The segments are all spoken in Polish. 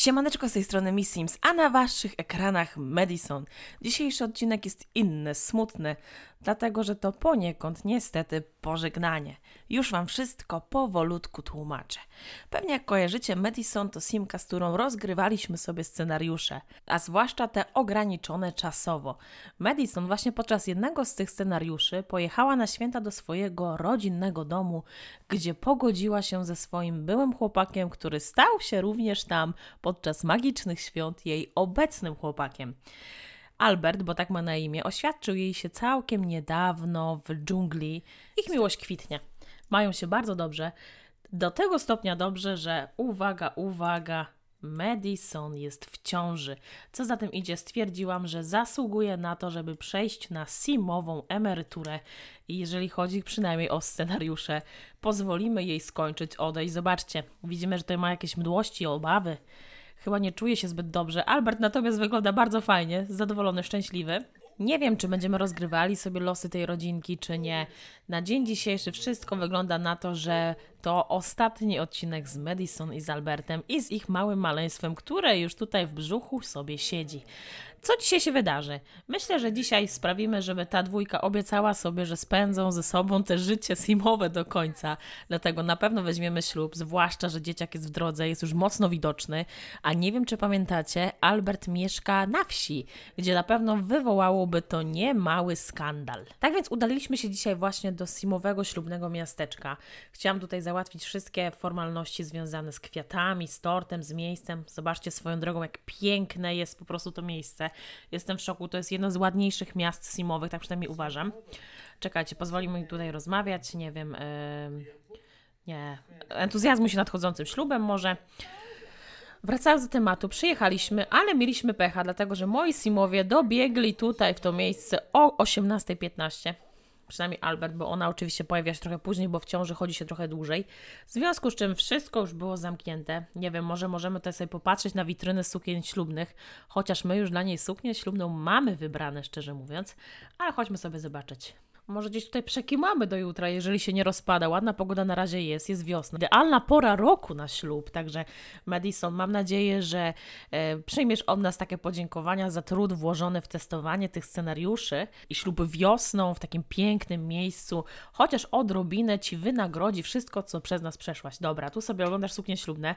Siemaneczko z tej strony Miss Sims, a na waszych ekranach Madison. Dzisiejszy odcinek jest inny, smutny, dlatego że to poniekąd niestety pożegnanie. Już Wam wszystko powolutku tłumaczę. Pewnie jak kojarzycie, Madison to simka, z którą rozgrywaliśmy sobie scenariusze, a zwłaszcza te ograniczone czasowo. Madison właśnie podczas jednego z tych scenariuszy pojechała na święta do swojego rodzinnego domu, gdzie pogodziła się ze swoim byłym chłopakiem, który stał się również tam podczas magicznych świąt jej obecnym chłopakiem. Albert, bo tak ma na imię, oświadczył jej się całkiem niedawno w dżungli. Ich miłość kwitnie. Mają się bardzo dobrze. Do tego stopnia dobrze, że uwaga, uwaga, Madison jest w ciąży. Co za tym idzie, stwierdziłam, że zasługuje na to, żeby przejść na simową emeryturę. I jeżeli chodzi przynajmniej o scenariusze, pozwolimy jej skończyć odejść. Zobaczcie, widzimy, że tutaj ma jakieś mdłości, obawy. Chyba nie czuje się zbyt dobrze. Albert natomiast wygląda bardzo fajnie, zadowolony, szczęśliwy. Nie wiem, czy będziemy rozgrywali sobie losy tej rodzinki, czy nie. Na dzień dzisiejszy wszystko wygląda na to, że to ostatni odcinek z Madison i z Albertem i z ich małym maleństwem, które już tutaj w brzuchu sobie siedzi. Co dzisiaj się wydarzy? Myślę, że dzisiaj sprawimy, żeby ta dwójka obiecała sobie, że spędzą ze sobą te życie simowe do końca. Dlatego na pewno weźmiemy ślub, zwłaszcza, że dzieciak jest w drodze, jest już mocno widoczny. A nie wiem, czy pamiętacie, Albert mieszka na wsi, gdzie na pewno wywołałoby to niemały skandal. Tak więc udaliśmy się dzisiaj właśnie do simowego ślubnego miasteczka. Chciałam tutaj załatwić wszystkie formalności związane z kwiatami, z tortem, z miejscem. Zobaczcie swoją drogą, jak piękne jest po prostu to miejsce. Jestem w szoku, to jest jedno z ładniejszych miast simowych, tak przynajmniej uważam. Czekajcie, pozwolimy mi tutaj rozmawiać, nie wiem, yy, nie, entuzjazmu się nadchodzącym ślubem może. Wracając do tematu, przyjechaliśmy, ale mieliśmy pecha, dlatego że moi simowie dobiegli tutaj w to miejsce o 18.15 przynajmniej Albert, bo ona oczywiście pojawia się trochę później, bo w ciąży chodzi się trochę dłużej. W związku z czym wszystko już było zamknięte. Nie wiem, może możemy tutaj sobie popatrzeć na witrynę sukien ślubnych, chociaż my już dla niej suknię ślubną mamy wybrane, szczerze mówiąc, ale chodźmy sobie zobaczyć. Może gdzieś tutaj przekimamy do jutra, jeżeli się nie rozpada. Ładna pogoda na razie jest, jest wiosna. Idealna pora roku na ślub, także Madison, mam nadzieję, że e, przyjmiesz od nas takie podziękowania za trud włożony w testowanie tych scenariuszy i ślub wiosną w takim pięknym miejscu, chociaż odrobinę Ci wynagrodzi wszystko, co przez nas przeszłaś. Dobra, tu sobie oglądasz suknie ślubne,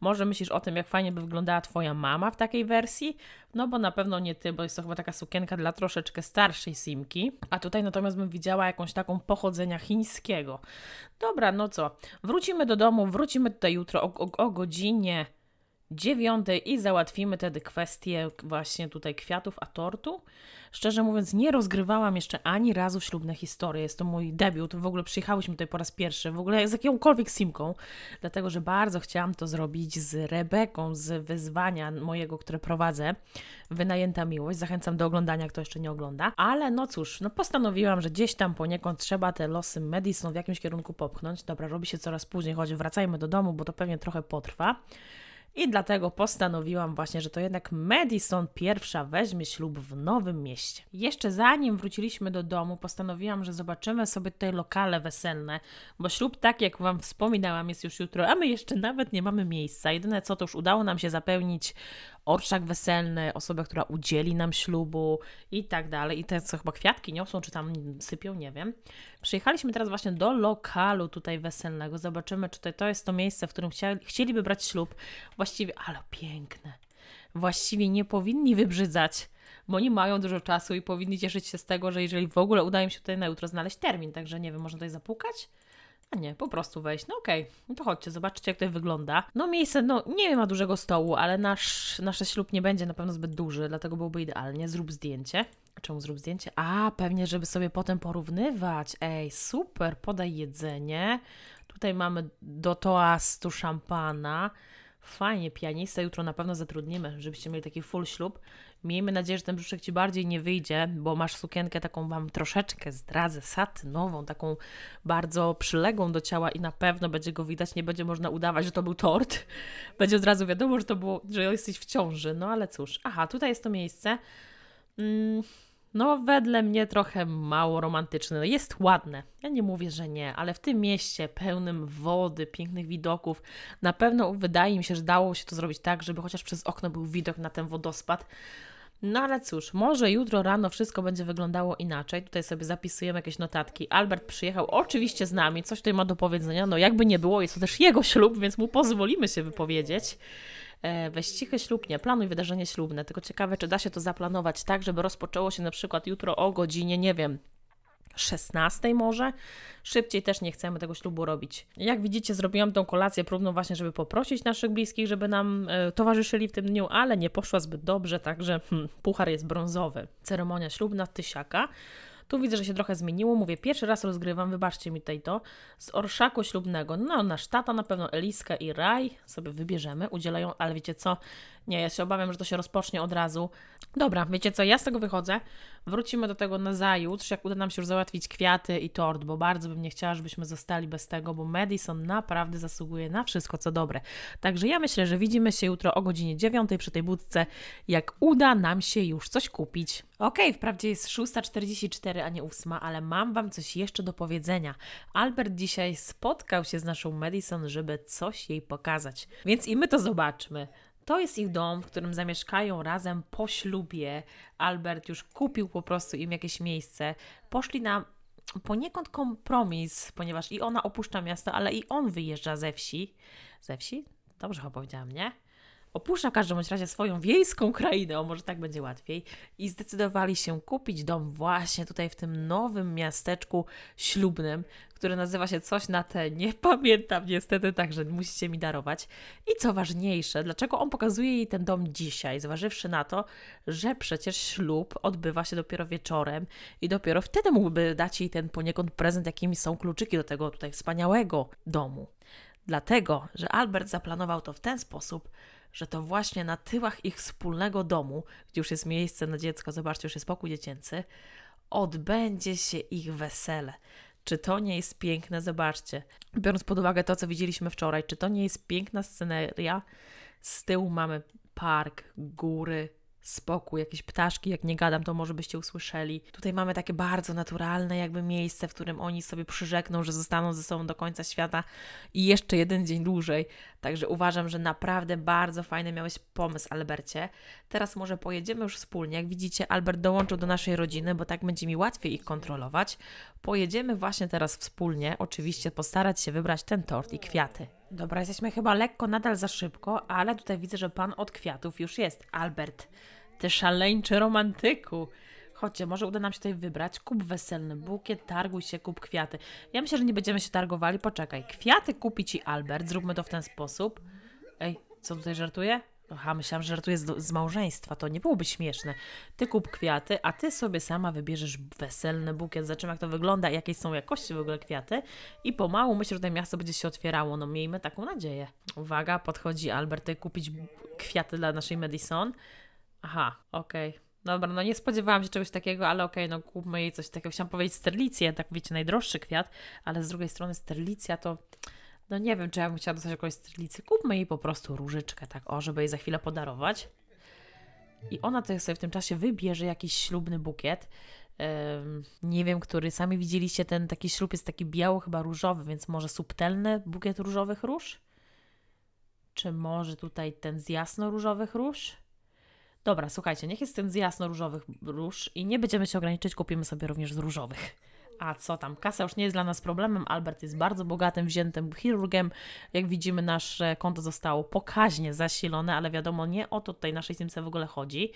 może myślisz o tym, jak fajnie by wyglądała Twoja mama w takiej wersji, no bo na pewno nie ty, bo jest to chyba taka sukienka dla troszeczkę starszej Simki. A tutaj natomiast bym widziała jakąś taką pochodzenia chińskiego. Dobra, no co? Wrócimy do domu, wrócimy tutaj jutro o, o, o godzinie dziewiątej i załatwimy wtedy kwestię właśnie tutaj kwiatów, a tortu. Szczerze mówiąc, nie rozgrywałam jeszcze ani razu ślubne historie. Jest to mój debiut. W ogóle przyjechałyśmy tutaj po raz pierwszy, w ogóle z jakąkolwiek simką, dlatego że bardzo chciałam to zrobić z Rebeką z wyzwania mojego, które prowadzę. Wynajęta miłość. Zachęcam do oglądania, kto jeszcze nie ogląda. Ale no cóż, no postanowiłam, że gdzieś tam poniekąd trzeba te losy Madison w jakimś kierunku popchnąć. Dobra, robi się coraz później, choć wracajmy do domu, bo to pewnie trochę potrwa. I dlatego postanowiłam właśnie, że to jednak Madison pierwsza weźmie ślub w Nowym Mieście. Jeszcze zanim wróciliśmy do domu, postanowiłam, że zobaczymy sobie tutaj lokale weselne, bo ślub, tak jak Wam wspominałam, jest już jutro, a my jeszcze nawet nie mamy miejsca. Jedyne co, to już udało nam się zapełnić orszak weselny, osobę, która udzieli nam ślubu i tak dalej. I te, co chyba kwiatki niosą, czy tam sypią, nie wiem. Przyjechaliśmy teraz właśnie do lokalu tutaj weselnego. Zobaczymy, czy tutaj to jest to miejsce, w którym chcieliby brać ślub. Właśnie właściwie, ale piękne, właściwie nie powinni wybrzydzać, bo oni mają dużo czasu i powinni cieszyć się z tego, że jeżeli w ogóle uda im się tutaj na jutro znaleźć termin, także nie wiem, można tutaj zapukać? A nie, po prostu wejść. No okej, okay. no to chodźcie, zobaczcie jak to wygląda. No miejsce, no nie ma dużego stołu, ale nasz, nasz ślub nie będzie na pewno zbyt duży, dlatego byłoby idealnie. Zrób zdjęcie. Czemu zrób zdjęcie? A, pewnie, żeby sobie potem porównywać. Ej, super, podaj jedzenie. Tutaj mamy do toastu szampana. Fajnie, pianista, jutro na pewno zatrudnimy, żebyście mieli taki full ślub. Miejmy nadzieję, że ten brzuszek Ci bardziej nie wyjdzie, bo masz sukienkę taką Wam troszeczkę zdradzę, satynową, taką bardzo przyległą do ciała i na pewno będzie go widać, nie będzie można udawać, że to był tort. Będzie od razu wiadomo, że to było, że jesteś w ciąży, no ale cóż. Aha, tutaj jest to miejsce. Mm no wedle mnie trochę mało romantyczne. No, jest ładne, ja nie mówię, że nie, ale w tym mieście pełnym wody, pięknych widoków, na pewno wydaje mi się, że dało się to zrobić tak, żeby chociaż przez okno był widok na ten wodospad. No ale cóż, może jutro rano wszystko będzie wyglądało inaczej. Tutaj sobie zapisujemy jakieś notatki. Albert przyjechał oczywiście z nami, coś tutaj ma do powiedzenia. No jakby nie było, jest to też jego ślub, więc mu pozwolimy się wypowiedzieć. E, weź cichy ślub, nie planuj wydarzenie ślubne, tylko ciekawe, czy da się to zaplanować tak, żeby rozpoczęło się na przykład jutro o godzinie, nie wiem, 16 może. Szybciej też nie chcemy tego ślubu robić. Jak widzicie, zrobiłam tą kolację próbną właśnie, żeby poprosić naszych bliskich, żeby nam e, towarzyszyli w tym dniu, ale nie poszła zbyt dobrze, także hmm, puchar jest brązowy. Ceremonia ślubna tysiaka tu widzę, że się trochę zmieniło. Mówię, pierwszy raz rozgrywam, wybaczcie mi tutaj to, z orszaku ślubnego. No, nasz tata na pewno, Eliska i Raj sobie wybierzemy, udzielają, ale wiecie co? Nie, ja się obawiam, że to się rozpocznie od razu. Dobra, wiecie co, ja z tego wychodzę. Wrócimy do tego na zajutrz, jak uda nam się już załatwić kwiaty i tort, bo bardzo bym nie chciała, żebyśmy zostali bez tego, bo Madison naprawdę zasługuje na wszystko, co dobre. Także ja myślę, że widzimy się jutro o godzinie 9 przy tej budce, jak uda nam się już coś kupić. Okej, okay, wprawdzie jest 6.44, 4, a nie 8, ale mam Wam coś jeszcze do powiedzenia. Albert dzisiaj spotkał się z naszą Madison, żeby coś jej pokazać, więc i my to zobaczmy. To jest ich dom, w którym zamieszkają razem po ślubie. Albert już kupił po prostu im jakieś miejsce. Poszli na poniekąd kompromis, ponieważ i ona opuszcza miasto, ale i on wyjeżdża ze wsi. Ze wsi? Dobrze chyba powiedziałam, nie? Opuszcza w każdym razie swoją wiejską krainę, o może tak będzie łatwiej, i zdecydowali się kupić dom właśnie tutaj w tym nowym miasteczku ślubnym, które nazywa się coś na te, nie pamiętam niestety, także musicie mi darować. I co ważniejsze, dlaczego on pokazuje jej ten dom dzisiaj, zważywszy na to, że przecież ślub odbywa się dopiero wieczorem i dopiero wtedy mógłby dać jej ten poniekąd prezent, jakimi są kluczyki do tego tutaj wspaniałego domu. Dlatego, że Albert zaplanował to w ten sposób, że to właśnie na tyłach ich wspólnego domu, gdzie już jest miejsce na dziecko, zobaczcie, już jest pokój dziecięcy, odbędzie się ich wesele. Czy to nie jest piękne? Zobaczcie. Biorąc pod uwagę to, co widzieliśmy wczoraj, czy to nie jest piękna sceneria? Z tyłu mamy park, góry, spokój, jakieś ptaszki, jak nie gadam, to może byście usłyszeli. Tutaj mamy takie bardzo naturalne jakby miejsce, w którym oni sobie przyrzekną, że zostaną ze sobą do końca świata i jeszcze jeden dzień dłużej. Także uważam, że naprawdę bardzo fajny miałeś pomysł, Albercie. Teraz może pojedziemy już wspólnie. Jak widzicie, Albert dołączył do naszej rodziny, bo tak będzie mi łatwiej ich kontrolować. Pojedziemy właśnie teraz wspólnie, oczywiście postarać się wybrać ten tort i kwiaty. Dobra, jesteśmy chyba lekko nadal za szybko, ale tutaj widzę, że pan od kwiatów już jest. Albert, ty szaleńczy romantyku. Chodźcie, może uda nam się tutaj wybrać. Kup weselny bukiet, targuj się, kup kwiaty. Ja myślę, że nie będziemy się targowali. Poczekaj, kwiaty kupi ci Albert, zróbmy to w ten sposób. Ej, co tutaj żartuje? Aha, myślałam, że żartuje z, z małżeństwa, to nie byłoby śmieszne. Ty kup kwiaty, a ty sobie sama wybierzesz weselny bukiet, zobaczymy jak to wygląda, jakie są jakości w ogóle kwiaty i pomału myślę, że tutaj miasto będzie się otwierało, no miejmy taką nadzieję. Uwaga, podchodzi Albert, ty kupić kwiaty dla naszej Madison. Aha, okej. Okay. Dobra, no nie spodziewałam się czegoś takiego, ale okej, okay, no kupmy jej coś takiego. Chciałam powiedzieć sterlicję, tak wiecie, najdroższy kwiat, ale z drugiej strony sterlicja to... No nie wiem, czy ja bym chciała dostać jakąś sterlicę. Kupmy jej po prostu różyczkę, tak o, żeby jej za chwilę podarować. I ona to sobie w tym czasie wybierze jakiś ślubny bukiet. Um, nie wiem, który sami widzieliście, ten taki ślub jest taki biało, chyba różowy, więc może subtelny bukiet różowych róż? Czy może tutaj ten z jasno różowych róż? Dobra, słuchajcie, niech jest ten z jasno-różowych róż i nie będziemy się ograniczyć, kupimy sobie również z różowych. A co tam, kasa już nie jest dla nas problemem. Albert jest bardzo bogatym, wziętym chirurgiem. Jak widzimy, nasze konto zostało pokaźnie zasilone, ale wiadomo, nie o to tutaj naszej Simce w ogóle chodzi.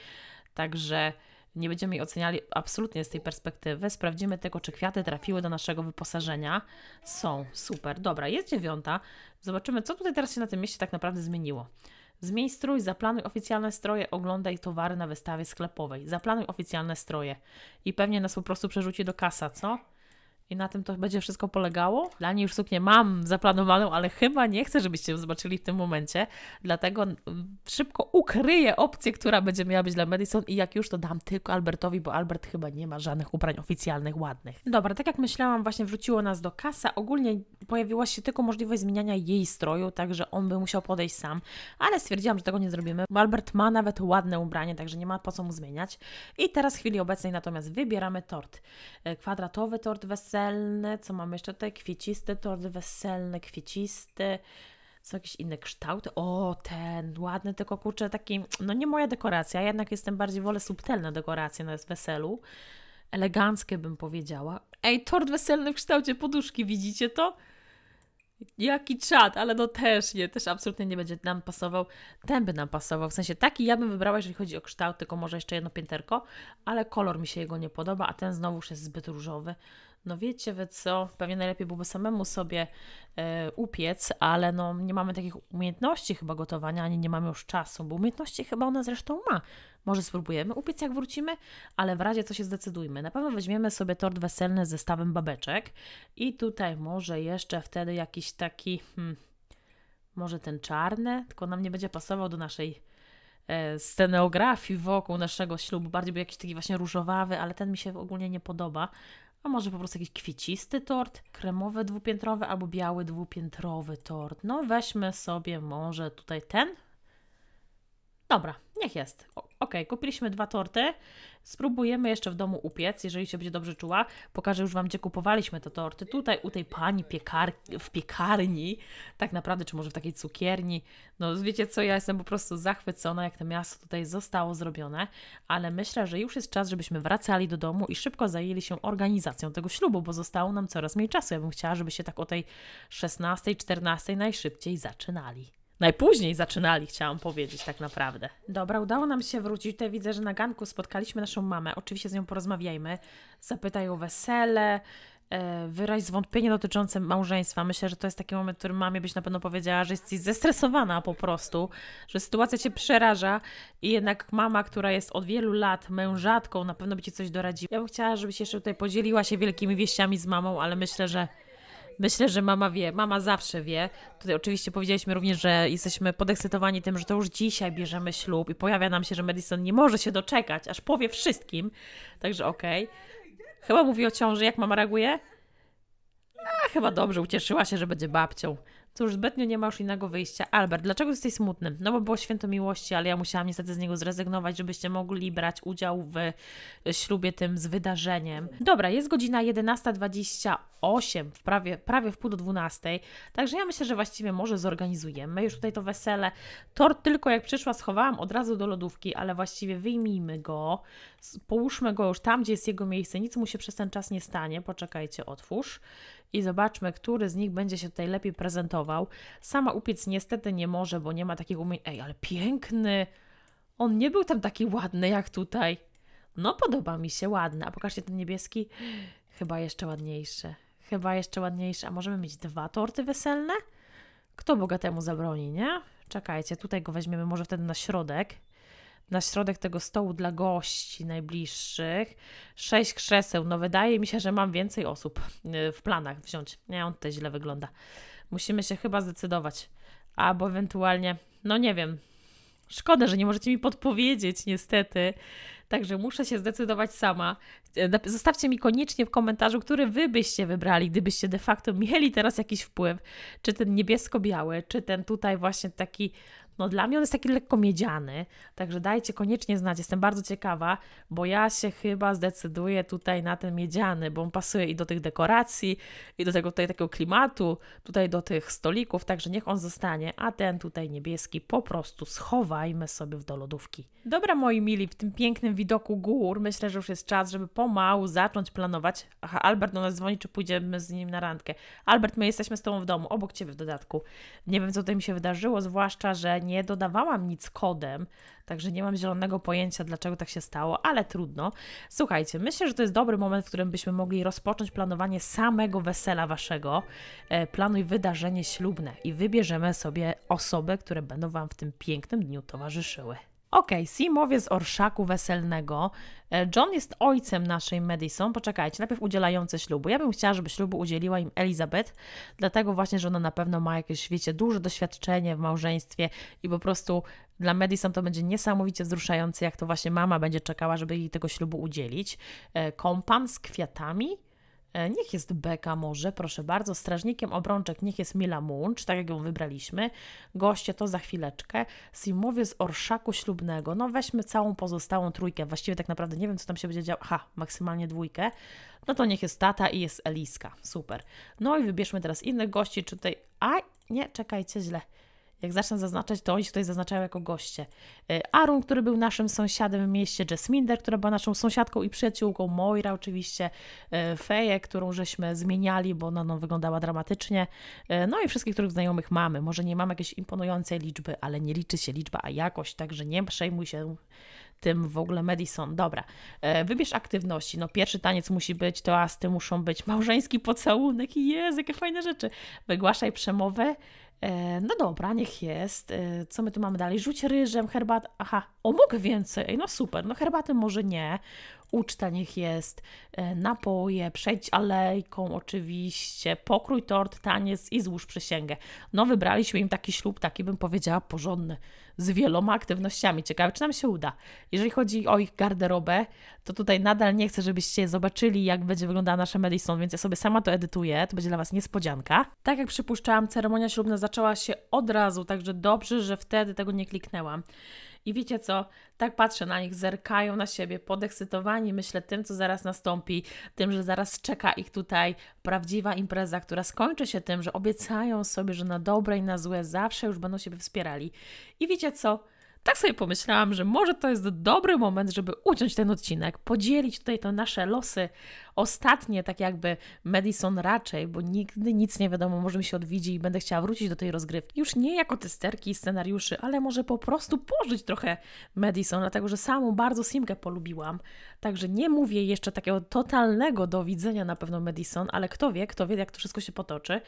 Także nie będziemy jej oceniali absolutnie z tej perspektywy. Sprawdzimy tylko, czy kwiaty trafiły do naszego wyposażenia. Są, super. Dobra, jest dziewiąta. Zobaczymy, co tutaj teraz się na tym mieście tak naprawdę zmieniło. Zmień strój, zaplanuj oficjalne stroje, oglądaj towary na wystawie sklepowej. Zaplanuj oficjalne stroje. I pewnie nas po prostu przerzuci do kasa, co? I na tym to będzie wszystko polegało. Dla niej już suknię mam zaplanowaną, ale chyba nie chcę, żebyście ją zobaczyli w tym momencie. Dlatego mm, szybko ukryję opcję, która będzie miała być dla Madison i jak już to dam tylko Albertowi, bo Albert chyba nie ma żadnych ubrań oficjalnych, ładnych. Dobra, tak jak myślałam, właśnie wróciło nas do kasa. Ogólnie pojawiła się tylko możliwość zmieniania jej stroju, także on by musiał podejść sam, ale stwierdziłam, że tego nie zrobimy, bo Albert ma nawet ładne ubranie, także nie ma po co mu zmieniać. I teraz w chwili obecnej natomiast wybieramy tort. E, kwadratowy tort wesel weselne, co mamy jeszcze tutaj? Kwieciste torty weselne, kwieciste. Są jakieś inne kształty. O, ten ładny, tylko kurczę, taki, no nie moja dekoracja, jednak jestem bardziej, wolę subtelne dekoracje na weselu. Eleganckie bym powiedziała. Ej, tort weselny w kształcie poduszki, widzicie to? Jaki czad, ale no też nie, też absolutnie nie będzie nam pasował. Ten by nam pasował, w sensie taki ja bym wybrała, jeżeli chodzi o kształt, tylko może jeszcze jedno pięterko, ale kolor mi się jego nie podoba, a ten znowu jest zbyt różowy no wiecie wy co, pewnie najlepiej byłoby samemu sobie e, upiec, ale no nie mamy takich umiejętności chyba gotowania, ani nie mamy już czasu, bo umiejętności chyba ona zresztą ma. Może spróbujemy upiec jak wrócimy, ale w razie co się zdecydujmy. Na pewno weźmiemy sobie tort weselny z zestawem babeczek i tutaj może jeszcze wtedy jakiś taki, hmm, może ten czarny, tylko nam nie będzie pasował do naszej e, scenografii wokół naszego ślubu, bardziej był jakiś taki właśnie różowawy, ale ten mi się ogólnie nie podoba. A może po prostu jakiś kwiecisty tort, kremowy dwupiętrowy albo biały dwupiętrowy tort. No weźmy sobie może tutaj ten. Dobra, niech jest. O, ok, kupiliśmy dwa torty, spróbujemy jeszcze w domu upiec, jeżeli się będzie dobrze czuła. Pokażę już Wam, gdzie kupowaliśmy te torty. Tutaj u tej pani piekar w piekarni, tak naprawdę, czy może w takiej cukierni. No wiecie co, ja jestem po prostu zachwycona, jak to miasto tutaj zostało zrobione, ale myślę, że już jest czas, żebyśmy wracali do domu i szybko zajęli się organizacją tego ślubu, bo zostało nam coraz mniej czasu. Ja bym chciała, żeby się tak o tej 16, 14 najszybciej zaczynali. Najpóźniej zaczynali, chciałam powiedzieć tak naprawdę. Dobra, udało nam się wrócić. Tutaj widzę, że na ganku spotkaliśmy naszą mamę. Oczywiście z nią porozmawiajmy. Zapytaj o wesele, e, wyraź zwątpienie dotyczące małżeństwa. Myślę, że to jest taki moment, w którym mamie byś na pewno powiedziała, że jesteś zestresowana po prostu, że sytuacja cię przeraża i jednak mama, która jest od wielu lat mężatką, na pewno by ci coś doradziła. Ja bym chciała, żebyś jeszcze tutaj podzieliła się wielkimi wieściami z mamą, ale myślę, że Myślę, że mama wie, mama zawsze wie. Tutaj oczywiście powiedzieliśmy również, że jesteśmy podekscytowani tym, że to już dzisiaj bierzemy ślub i pojawia nam się, że Madison nie może się doczekać, aż powie wszystkim. Także okej. Okay. Chyba mówi o ciąży, jak mama reaguje? A, chyba dobrze, ucieszyła się, że będzie babcią już zbytnio nie ma innego wyjścia. Albert, dlaczego jesteś smutny? No bo było święto miłości, ale ja musiałam niestety z niego zrezygnować, żebyście mogli brać udział w e, ślubie tym z wydarzeniem. Dobra, jest godzina 11.28, w prawie, prawie w pół do 12, także ja myślę, że właściwie może zorganizujemy już tutaj to wesele. Tort tylko jak przyszła schowałam od razu do lodówki, ale właściwie wyjmijmy go, połóżmy go już tam, gdzie jest jego miejsce, nic mu się przez ten czas nie stanie, poczekajcie, otwórz i zobaczmy, który z nich będzie się tutaj lepiej prezentował Sama upiec niestety nie może, bo nie ma takiego umiejętności. Ej, ale piękny! On nie był tam taki ładny jak tutaj. No, podoba mi się, ładny. A pokażcie ten niebieski. Chyba jeszcze ładniejszy. Chyba jeszcze ładniejszy. A możemy mieć dwa torty weselne? Kto bogatemu zabroni, nie? Czekajcie, tutaj go weźmiemy może wtedy na środek na środek tego stołu dla gości najbliższych. Sześć krzeseł. No wydaje mi się, że mam więcej osób y, w planach wziąć. Nie, on tutaj źle wygląda. Musimy się chyba zdecydować. Albo ewentualnie, no nie wiem. Szkoda, że nie możecie mi podpowiedzieć, niestety. Także muszę się zdecydować sama. E, zostawcie mi koniecznie w komentarzu, który wy byście wybrali, gdybyście de facto mieli teraz jakiś wpływ. Czy ten niebiesko-biały, czy ten tutaj właśnie taki no dla mnie on jest taki lekko miedziany, także dajcie koniecznie znać, jestem bardzo ciekawa, bo ja się chyba zdecyduję tutaj na ten miedziany, bo on pasuje i do tych dekoracji, i do tego tutaj takiego klimatu, tutaj do tych stolików, także niech on zostanie, a ten tutaj niebieski po prostu schowajmy sobie w do lodówki. Dobra moi mili, w tym pięknym widoku gór myślę, że już jest czas, żeby pomału zacząć planować. Aha, Albert do nas dzwoni, czy pójdziemy z nim na randkę. Albert, my jesteśmy z Tobą w domu, obok Ciebie w dodatku. Nie wiem, co tutaj mi się wydarzyło, zwłaszcza, że nie nie dodawałam nic kodem, także nie mam zielonego pojęcia, dlaczego tak się stało, ale trudno. Słuchajcie, myślę, że to jest dobry moment, w którym byśmy mogli rozpocząć planowanie samego wesela waszego. E, planuj wydarzenie ślubne i wybierzemy sobie osoby, które będą wam w tym pięknym dniu towarzyszyły. Okej, okay, Simowie z Orszaku Weselnego. E, John jest ojcem naszej Madison. Poczekajcie, najpierw udzielający ślubu. Ja bym chciała, żeby ślubu udzieliła im Elizabeth, dlatego właśnie, że ona na pewno ma jakieś, wiecie, duże doświadczenie w małżeństwie i po prostu dla Madison to będzie niesamowicie wzruszające, jak to właśnie mama będzie czekała, żeby jej tego ślubu udzielić. E, Kompan z kwiatami E, niech jest Beka może, proszę bardzo. Strażnikiem obrączek niech jest Mila Munch, tak jak ją wybraliśmy. Goście to za chwileczkę. Simowie z Orszaku Ślubnego. No weźmy całą pozostałą trójkę. Właściwie tak naprawdę nie wiem, co tam się będzie działo. Ha, maksymalnie dwójkę. No to niech jest Tata i jest Eliska. Super. No i wybierzmy teraz innych gości, czy tutaj... Aj, nie, czekajcie, źle jak zacznę zaznaczać, to oni tutaj zaznaczają jako goście. E, Arun, który był naszym sąsiadem w mieście, Jasminder, która była naszą sąsiadką i przyjaciółką, Moira oczywiście, e, Feję, którą żeśmy zmieniali, bo ona no, wyglądała dramatycznie, e, no i wszystkich, których znajomych mamy. Może nie mam jakiejś imponującej liczby, ale nie liczy się liczba, a jakość, także nie przejmuj się tym w ogóle Madison. Dobra, wybierz aktywności. No pierwszy taniec musi być, to asty muszą być, małżeński pocałunek i jakie fajne rzeczy. Wygłaszaj przemowę, E, no dobra, niech jest. E, co my tu mamy dalej? Rzuć ryżem, herbat Aha, o mogę więcej. No super, no herbaty może nie uczta niech jest, e, napoje, przejdź alejką oczywiście, pokrój tort, taniec i złóż przysięgę. No wybraliśmy im taki ślub, taki bym powiedziała porządny, z wieloma aktywnościami. Ciekawe, czy nam się uda. Jeżeli chodzi o ich garderobę, to tutaj nadal nie chcę, żebyście zobaczyli, jak będzie wyglądała nasza Madison, więc ja sobie sama to edytuję, to będzie dla Was niespodzianka. Tak jak przypuszczałam, ceremonia ślubna zaczęła się od razu, także dobrze, że wtedy tego nie kliknęłam. I wiecie co? Tak patrzę na nich, zerkają na siebie, podekscytowani, myślę tym, co zaraz nastąpi, tym, że zaraz czeka ich tutaj prawdziwa impreza, która skończy się tym, że obiecają sobie, że na dobre i na złe zawsze już będą siebie wspierali. I wiecie co? Tak sobie pomyślałam, że może to jest dobry moment, żeby uciąć ten odcinek, podzielić tutaj te nasze losy ostatnie, tak jakby Madison raczej, bo nigdy nic nie wiadomo, może mi się odwiedzi i będę chciała wrócić do tej rozgrywki. Już nie jako testerki i scenariuszy, ale może po prostu pożyć trochę Madison, dlatego że samą bardzo Simkę polubiłam. Także nie mówię jeszcze takiego totalnego do widzenia na pewno Madison, ale kto wie, kto wie, jak to wszystko się potoczy.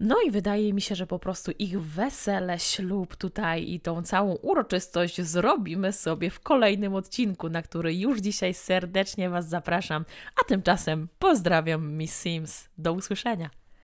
No i wydaje mi się, że po prostu ich wesele, ślub tutaj i tą całą uroczystość zrobimy sobie w kolejnym odcinku, na który już dzisiaj serdecznie Was zapraszam. A tymczasem pozdrawiam Miss Sims. Do usłyszenia.